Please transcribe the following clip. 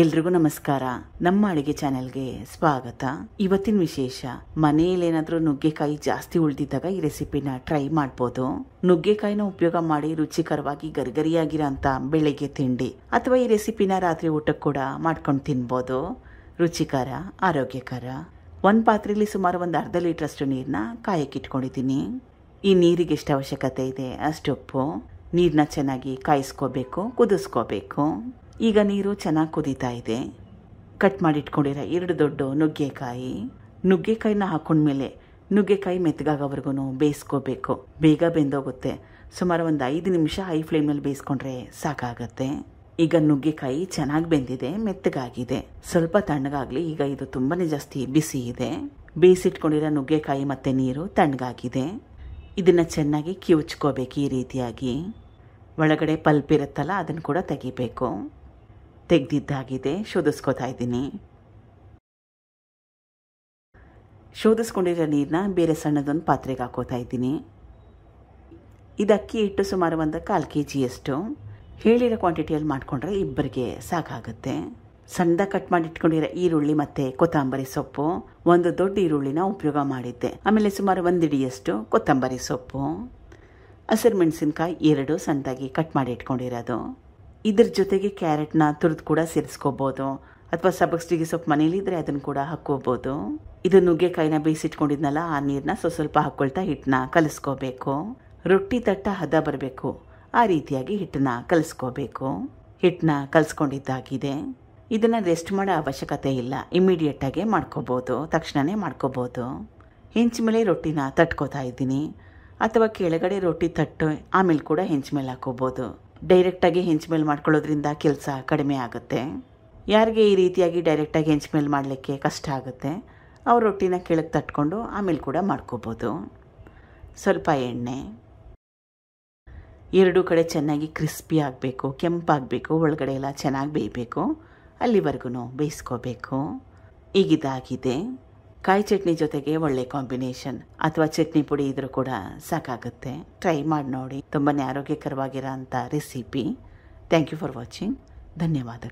ಎಲ್ರಿಗೂ ನಮಸ್ಕಾರ ನಮ್ಮ ಅಡಿಗೆ ಚಾನೆಲ್ಗೆ ಸ್ವಾಗತ ಇವತ್ತಿನ ವಿಶೇಷ ಮನೆಯಲ್ಲಿ ಏನಾದ್ರೂ ನುಗ್ಗೆಕಾಯಿ ಜಾಸ್ತಿ ಉಳಿದಿದ್ದಾಗ ಈ ರೆಸಿಪಿನ ಟ್ರೈ ಮಾಡ್ಬೋದು ನುಗ್ಗೆಕಾಯಿನ ಉಪಯೋಗ ಮಾಡಿ ರುಚಿಕರವಾಗಿ ಗರಿಗರಿಯಾಗಿರೋಂಥ ಬೆಳಿಗ್ಗೆ ತಿಂಡಿ ಅಥವಾ ಈ ರೆಸಿಪಿನ ರಾತ್ರಿ ಊಟಕ್ಕೆ ಕೂಡ ಮಾಡ್ಕೊಂಡು ತಿನ್ಬೋದು ರುಚಿಕರ ಆರೋಗ್ಯಕರ ಒಂದು ಪಾತ್ರೆಯಲ್ಲಿ ಸುಮಾರು ಒಂದು ಅರ್ಧ ಲೀಟ್ರಷ್ಟು ನೀರನ್ನ ಕಾಯಕ್ಕಿಟ್ಕೊಂಡಿದ್ದೀನಿ ಈ ನೀರಿಗೆ ಎಷ್ಟು ಅವಶ್ಯಕತೆ ಇದೆ ಅಷ್ಟು ಉಪ್ಪು ನೀರನ್ನ ಚೆನ್ನಾಗಿ ಕಾಯಿಸ್ಕೋಬೇಕು ಕುದಿಸ್ಕೋಬೇಕು ಈಗ ನೀರು ಚೆನ್ನಾಗಿ ಕುದೀತಾ ಇದೆ ಕಟ್ ಮಾಡಿಟ್ಕೊಂಡಿರೋ ಎರಡು ದೊಡ್ಡ ನುಗ್ಗೆಕಾಯಿ ನುಗ್ಗೆಕಾಯಿನ ಹಾಕೊಂಡ್ಮೇಲೆ ನುಗ್ಗೆಕಾಯಿ ಮೆತ್ತಗಾಗೋವರೆಗೂ ಬೇಯಿಸ್ಕೋಬೇಕು ಬೇಗ ಬೆಂದೋಗುತ್ತೆ ಸುಮಾರು ಒಂದು ಐದು ನಿಮಿಷ ಹೈ ಫ್ಲೇಮಲ್ಲಿ ಬೇಯಿಸ್ಕೊಂಡ್ರೆ ಸಾಕಾಗತ್ತೆ ಈಗ ನುಗ್ಗೆಕಾಯಿ ಚೆನ್ನಾಗಿ ಬೆಂದಿದೆ ಮೆತ್ತಗಾಗಿದೆ ಸ್ವಲ್ಪ ತಣ್ಣಗಾಗಲಿ ಈಗ ಇದು ತುಂಬಾ ಜಾಸ್ತಿ ಬಿಸಿ ಇದೆ ಬೇಯಿಸಿಟ್ಕೊಂಡಿರೋ ನುಗ್ಗೆಕಾಯಿ ಮತ್ತೆ ನೀರು ತಣ್ಣಗಾಗಿದೆ ಇದನ್ನ ಚೆನ್ನಾಗಿ ಕಿವುಚ್ಕೋಬೇಕು ಈ ರೀತಿಯಾಗಿ ಒಳಗಡೆ ಪಲ್ಪ್ ಇರುತ್ತಲ್ಲ ಅದನ್ನು ಕೂಡ ತೆಗಿಬೇಕು ತೆಗೆದಿದ್ದಾಗಿದೆ ಶೋಧಿಸ್ಕೋತಾ ಇದ್ದೀನಿ ಶೋಧಿಸ್ಕೊಂಡಿರೋ ನೀರನ್ನ ಬೇರೆ ಸಣ್ಣದೊಂದು ಪಾತ್ರೆಗೆ ಹಾಕೋತಾ ಇದ್ದೀನಿ ಇದು ಅಕ್ಕಿ ಇಟ್ಟು ಸುಮಾರು ಒಂದು ಕಾಲು ಕೆ ಜಿಯಷ್ಟು ಹೇಳಿರೋ ಕ್ವಾಂಟಿಟಿಯಲ್ಲಿ ಮಾಡಿಕೊಂಡ್ರೆ ಇಬ್ಬರಿಗೆ ಸಾಕಾಗುತ್ತೆ ಸಣ್ಣದಾಗ ಕಟ್ ಮಾಡಿ ಇಟ್ಕೊಂಡಿರೋ ಈರುಳ್ಳಿ ಮತ್ತು ಕೊತ್ತಂಬರಿ ಸೊಪ್ಪು ಒಂದು ದೊಡ್ಡ ಈರುಳ್ಳಿನ ಉಪಯೋಗ ಮಾಡಿದ್ದೆ ಆಮೇಲೆ ಸುಮಾರು ಒಂದು ಇಡಿಯಷ್ಟು ಕೊತ್ತಂಬರಿ ಸೊಪ್ಪು ಹಸಿರು ಮೆಣಸಿನ್ಕಾಯಿ ಎರಡು ಸಣ್ಣದಾಗಿ ಕಟ್ ಮಾಡಿ ಇಟ್ಕೊಂಡಿರೋದು ಇದ್ರ ಜೊತೆಗೆ ಕ್ಯಾರೆಟ್ನ ತುರಿದು ಕೂಡ ಸೇರಿಸ್ಕೋಬೋದು ಅಥವಾ ಸಬಕ್ಸ್ಟಿಗೆ ಸೊಪ್ಪು ಮನೇಲಿದ್ರೆ ಅದನ್ನು ಕೂಡ ಹಾಕೋಬಹುದು ಇದು ನುಗ್ಗೆಕಾಯಿನ ಬೇಯಿಸಿಟ್ಕೊಂಡಿದ್ನಲ್ಲ ಆ ನೀರನ್ನ ಸ್ವಲ್ಪ ಸ್ವಲ್ಪ ಹಾಕ್ಕೊಳ್ತಾ ಹಿಟ್ಟನ್ನ ಕಲಿಸ್ಕೋಬೇಕು ರೊಟ್ಟಿ ತಟ್ಟ ಹದ ಬರಬೇಕು ಆ ರೀತಿಯಾಗಿ ಹಿಟ್ಟನ್ನ ಕಲಿಸ್ಕೋಬೇಕು ಹಿಟ್ಟನ್ನ ಕಲಿಸ್ಕೊಂಡಿದ್ದಾಗಿದೆ ಇದನ್ನು ರೆಸ್ಟ್ ಮಾಡೋ ಅವಶ್ಯಕತೆ ಇಲ್ಲ ಆಗಿ ಮಾಡ್ಕೋಬೋದು ತಕ್ಷಣವೇ ಮಾಡ್ಕೋಬೋದು ಹೆಂಚು ಮೇಲೆ ರೊಟ್ಟಿನ ತಟ್ಕೋತಾ ಇದ್ದೀನಿ ಅಥವಾ ಕೆಳಗಡೆ ರೊಟ್ಟಿ ತಟ್ಟು ಆಮೇಲೆ ಕೂಡ ಹೆಂಚು ಮೇಲೆ ಹಾಕೋಬೋದು ಡೈರೆಕ್ಟಾಗಿ ಹೆಂಚು ಮೇಲೆ ಮಾಡ್ಕೊಳ್ಳೋದ್ರಿಂದ ಕೆಲಸ ಕಡಿಮೆ ಆಗುತ್ತೆ ಯಾರಿಗೆ ಈ ರೀತಿಯಾಗಿ ಡೈರೆಕ್ಟಾಗಿ ಹೆಂಚು ಮೇಲೆ ಮಾಡಲಿಕ್ಕೆ ಕಷ್ಟ ಆಗುತ್ತೆ ಅವ್ರ ರೊಟ್ಟಿನ ಕೆಳಗೆ ತಟ್ಕೊಂಡು ಆಮೇಲೆ ಕೂಡ ಮಾಡ್ಕೋಬೋದು ಸ್ವಲ್ಪ ಎಣ್ಣೆ ಎರಡೂ ಕಡೆ ಚೆನ್ನಾಗಿ ಕ್ರಿಸ್ಪಿ ಆಗಬೇಕು ಕೆಂಪಾಗಬೇಕು ಒಳಗಡೆ ಎಲ್ಲ ಚೆನ್ನಾಗಿ ಬೇಯಬೇಕು ಅಲ್ಲಿವರೆಗೂ ಬೇಯಿಸ್ಕೋಬೇಕು ಈಗಿದಾಗಿದೆ ಕಾಯಿ ಚಟ್ನಿ ಜೊತೆಗೆ ಒಳ್ಳೆ ಕಾಂಬಿನೇಷನ್ ಅಥವಾ ಚಟ್ನಿ ಪುಡಿ ಇದ್ರೂ ಕೂಡ ಸಾಕಾಗುತ್ತೆ ಟ್ರೈ ಮಾಡಿ ನೋಡಿ ತುಂಬಾ ಆರೋಗ್ಯಕರವಾಗಿರೋ recipe thank you for watching ಧನ್ಯವಾದಗಳು